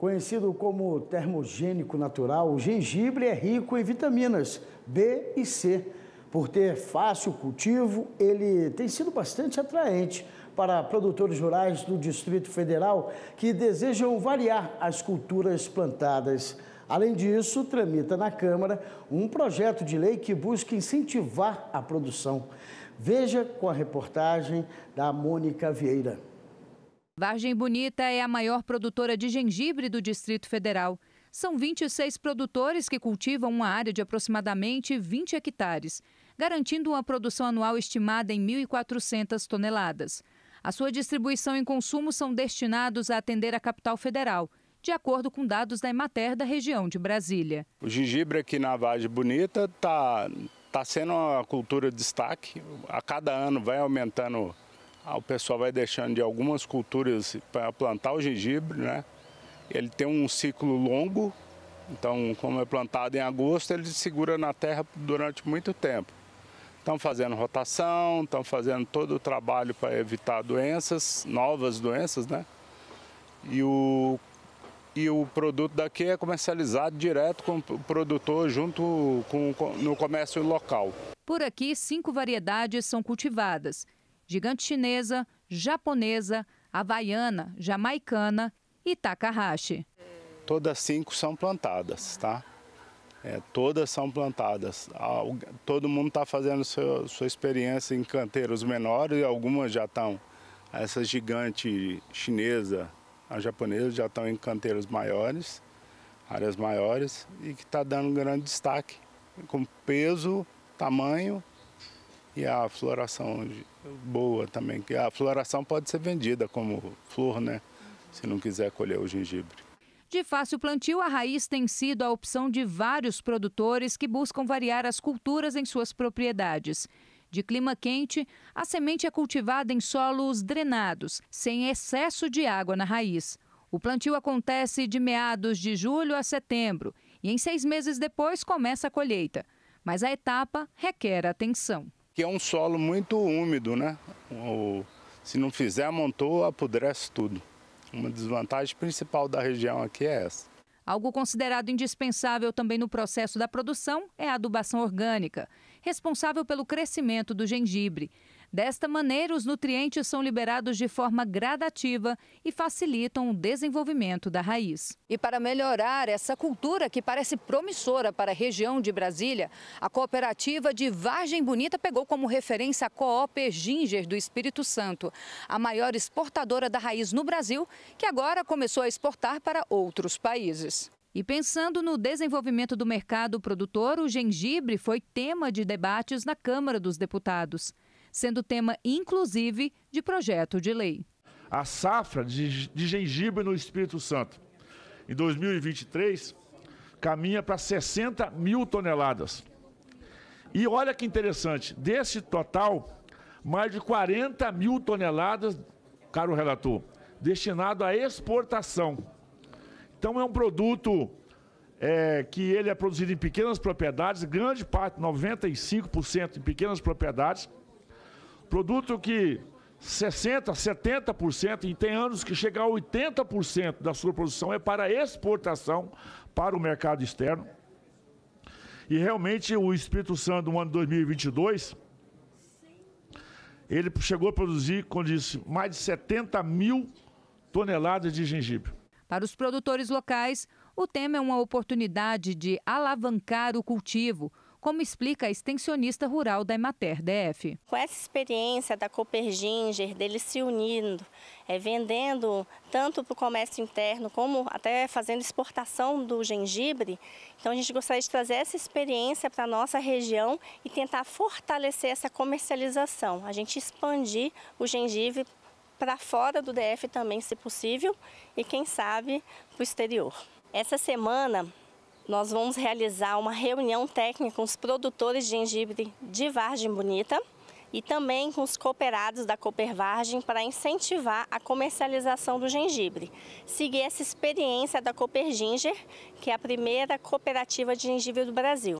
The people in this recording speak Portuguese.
Conhecido como termogênico natural, o gengibre é rico em vitaminas B e C. Por ter fácil cultivo, ele tem sido bastante atraente para produtores rurais do Distrito Federal que desejam variar as culturas plantadas. Além disso, tramita na Câmara um projeto de lei que busca incentivar a produção. Veja com a reportagem da Mônica Vieira. Vargem Bonita é a maior produtora de gengibre do Distrito Federal. São 26 produtores que cultivam uma área de aproximadamente 20 hectares, garantindo uma produção anual estimada em 1.400 toneladas. A sua distribuição e consumo são destinados a atender a capital federal, de acordo com dados da Emater da região de Brasília. O gengibre aqui na Vargem Bonita está tá sendo uma cultura de destaque. A cada ano vai aumentando ah, o pessoal vai deixando de algumas culturas para plantar o gengibre, né? Ele tem um ciclo longo, então como é plantado em agosto, ele segura na terra durante muito tempo. Estão fazendo rotação, estão fazendo todo o trabalho para evitar doenças, novas doenças, né? E o, e o produto daqui é comercializado direto com o produtor junto com, no comércio local. Por aqui, cinco variedades são cultivadas – gigante chinesa, japonesa, havaiana, jamaicana e Takahashi. Todas cinco são plantadas, tá? É, todas são plantadas. Ah, todo mundo está fazendo sua experiência em canteiros menores e algumas já estão. Essa gigante chinesa, a japonesa, já estão em canteiros maiores, áreas maiores, e que está dando um grande destaque com peso, tamanho e a floração boa também, que a floração pode ser vendida como flor, né? Se não quiser colher o gengibre. De fácil plantio, a raiz tem sido a opção de vários produtores que buscam variar as culturas em suas propriedades. De clima quente, a semente é cultivada em solos drenados, sem excesso de água na raiz. O plantio acontece de meados de julho a setembro e em seis meses depois começa a colheita. Mas a etapa requer atenção que é um solo muito úmido, né? se não fizer a montoa, apodrece tudo. Uma desvantagem principal da região aqui é essa. Algo considerado indispensável também no processo da produção é a adubação orgânica, responsável pelo crescimento do gengibre. Desta maneira, os nutrientes são liberados de forma gradativa e facilitam o desenvolvimento da raiz. E para melhorar essa cultura que parece promissora para a região de Brasília, a cooperativa de Vargem Bonita pegou como referência a Coop Ginger do Espírito Santo, a maior exportadora da raiz no Brasil, que agora começou a exportar para outros países. E pensando no desenvolvimento do mercado produtor, o gengibre foi tema de debates na Câmara dos Deputados sendo tema, inclusive, de projeto de lei. A safra de, de gengibre no Espírito Santo em 2023 caminha para 60 mil toneladas. E olha que interessante, desse total, mais de 40 mil toneladas, caro relator, destinado à exportação. Então é um produto é, que ele é produzido em pequenas propriedades, grande parte, 95% em pequenas propriedades, Produto que 60%, 70% e tem anos que chega a 80% da sua produção é para exportação para o mercado externo. E realmente o Espírito Santo, no ano 2022, ele chegou a produzir, como disse, mais de 70 mil toneladas de gengibre. Para os produtores locais, o tema é uma oportunidade de alavancar o cultivo como explica a extensionista rural da Emater DF. Com essa experiência da Cooper Ginger, deles se unindo, é, vendendo tanto para o comércio interno como até fazendo exportação do gengibre, então a gente gostaria de trazer essa experiência para a nossa região e tentar fortalecer essa comercialização, a gente expandir o gengibre para fora do DF também, se possível, e quem sabe para o exterior. Essa semana nós vamos realizar uma reunião técnica com os produtores de gengibre de Vargem Bonita e também com os cooperados da Cooper Vargem para incentivar a comercialização do gengibre. Seguir essa experiência da Cooperginger, que é a primeira cooperativa de gengibre do Brasil.